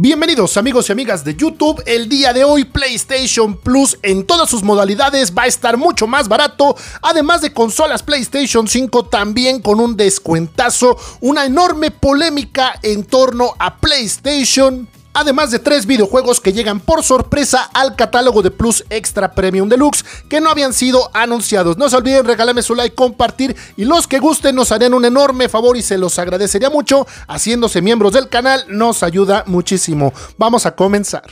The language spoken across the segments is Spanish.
Bienvenidos amigos y amigas de YouTube, el día de hoy PlayStation Plus en todas sus modalidades va a estar mucho más barato, además de consolas PlayStation 5 también con un descuentazo, una enorme polémica en torno a PlayStation además de tres videojuegos que llegan por sorpresa al catálogo de Plus Extra Premium Deluxe que no habían sido anunciados. No se olviden regalarme su like, compartir y los que gusten nos harían un enorme favor y se los agradecería mucho haciéndose miembros del canal, nos ayuda muchísimo. Vamos a comenzar.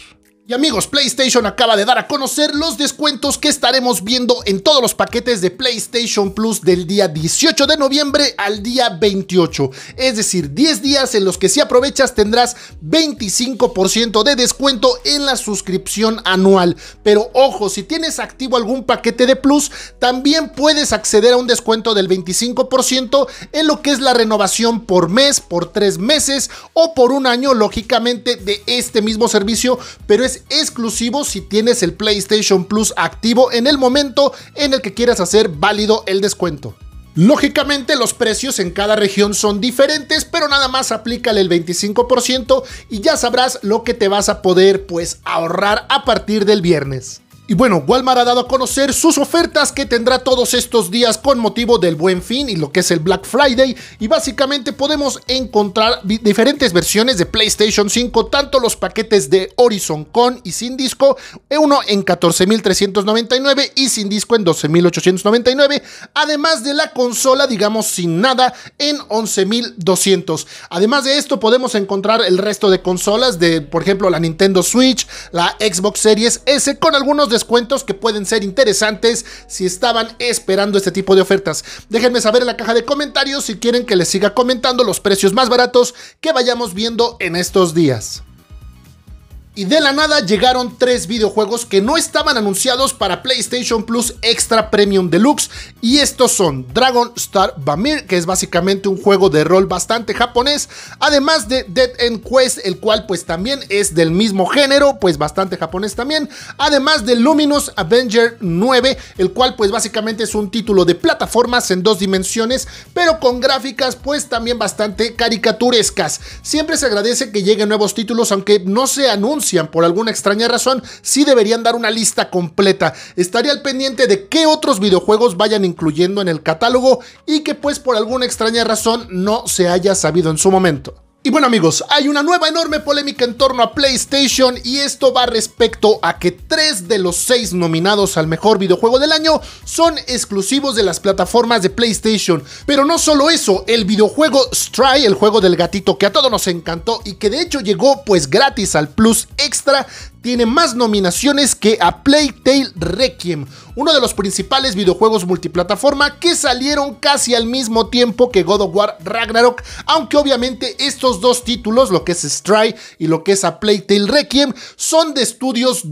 Y amigos, PlayStation acaba de dar a conocer los descuentos que estaremos viendo en todos los paquetes de PlayStation Plus del día 18 de noviembre al día 28. Es decir, 10 días en los que si aprovechas tendrás 25% de descuento en la suscripción anual. Pero ojo, si tienes activo algún paquete de Plus, también puedes acceder a un descuento del 25% en lo que es la renovación por mes, por 3 meses o por un año, lógicamente, de este mismo servicio, pero es exclusivo si tienes el PlayStation Plus activo en el momento en el que quieras hacer válido el descuento. Lógicamente los precios en cada región son diferentes, pero nada más aplícale el 25% y ya sabrás lo que te vas a poder pues ahorrar a partir del viernes. Y bueno, Walmart ha dado a conocer sus ofertas que tendrá todos estos días con motivo del Buen Fin y lo que es el Black Friday. Y básicamente podemos encontrar diferentes versiones de PlayStation 5, tanto los paquetes de Horizon con y sin disco, e uno en 14.399 y sin disco en 12.899, además de la consola, digamos, sin nada en 11.200. Además de esto, podemos encontrar el resto de consolas de, por ejemplo, la Nintendo Switch, la Xbox Series S, con algunos de Cuentos que pueden ser interesantes si estaban esperando este tipo de ofertas. Déjenme saber en la caja de comentarios si quieren que les siga comentando los precios más baratos que vayamos viendo en estos días. Y de la nada llegaron tres videojuegos que no estaban anunciados para PlayStation Plus Extra Premium Deluxe. Y estos son Dragon Star Vamir, que es básicamente un juego de rol bastante japonés. Además de Dead End Quest, el cual pues también es del mismo género, pues bastante japonés también. Además de Luminous Avenger 9, el cual pues básicamente es un título de plataformas en dos dimensiones, pero con gráficas pues también bastante caricaturescas. Siempre se agradece que lleguen nuevos títulos, aunque no se anuncien por alguna extraña razón, sí deberían dar una lista completa. Estaría al pendiente de qué otros videojuegos vayan incluyendo en el catálogo y que pues por alguna extraña razón no se haya sabido en su momento. Y bueno amigos, hay una nueva enorme polémica en torno a PlayStation y esto va respecto a que tres de los seis nominados al mejor videojuego del año son exclusivos de las plataformas de PlayStation. Pero no solo eso, el videojuego Stray, el juego del gatito que a todos nos encantó y que de hecho llegó pues gratis al Plus Extra, tiene más nominaciones que a Playtale Requiem, uno de los principales videojuegos multiplataforma que salieron casi al mismo tiempo que God of War Ragnarok, aunque obviamente estos dos títulos, lo que es Strike y lo que es a Playtale Requiem, son de estudios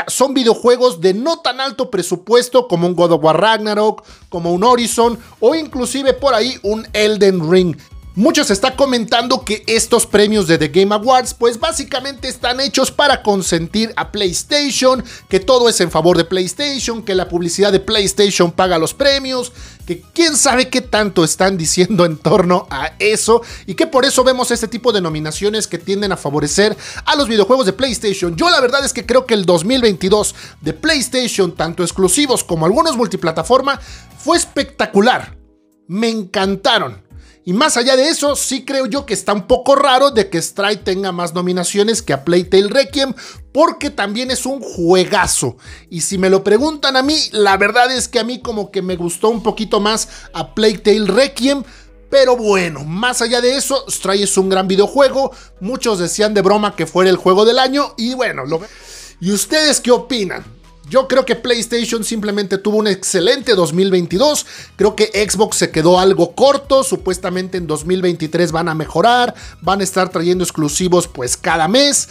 A. son videojuegos de no tan alto presupuesto como un God of War Ragnarok, como un Horizon o inclusive por ahí un Elden Ring. Muchos está comentando que estos premios de The Game Awards pues básicamente están hechos para consentir a PlayStation, que todo es en favor de PlayStation, que la publicidad de PlayStation paga los premios, que quién sabe qué tanto están diciendo en torno a eso y que por eso vemos este tipo de nominaciones que tienden a favorecer a los videojuegos de PlayStation. Yo la verdad es que creo que el 2022 de PlayStation, tanto exclusivos como algunos multiplataforma, fue espectacular. Me encantaron. Y más allá de eso, sí creo yo que está un poco raro de que Stray tenga más nominaciones que a Playtale Requiem, porque también es un juegazo. Y si me lo preguntan a mí, la verdad es que a mí como que me gustó un poquito más a Playtale Requiem. Pero bueno, más allá de eso, Stray es un gran videojuego. Muchos decían de broma que fuera el juego del año. Y bueno, lo... ¿y ustedes qué opinan? Yo creo que PlayStation simplemente tuvo un excelente 2022. Creo que Xbox se quedó algo corto. Supuestamente en 2023 van a mejorar. Van a estar trayendo exclusivos pues cada mes.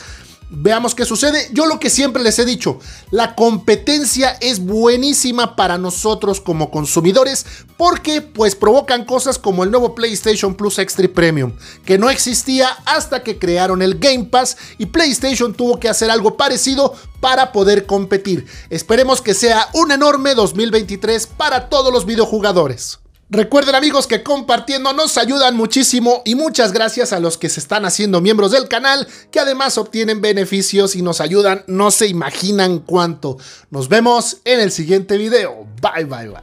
Veamos qué sucede. Yo lo que siempre les he dicho, la competencia es buenísima para nosotros como consumidores porque pues provocan cosas como el nuevo PlayStation Plus Extra Premium, que no existía hasta que crearon el Game Pass y PlayStation tuvo que hacer algo parecido para poder competir. Esperemos que sea un enorme 2023 para todos los videojugadores. Recuerden amigos que compartiendo nos ayudan muchísimo y muchas gracias a los que se están haciendo miembros del canal, que además obtienen beneficios y nos ayudan, no se imaginan cuánto. Nos vemos en el siguiente video. Bye bye bye.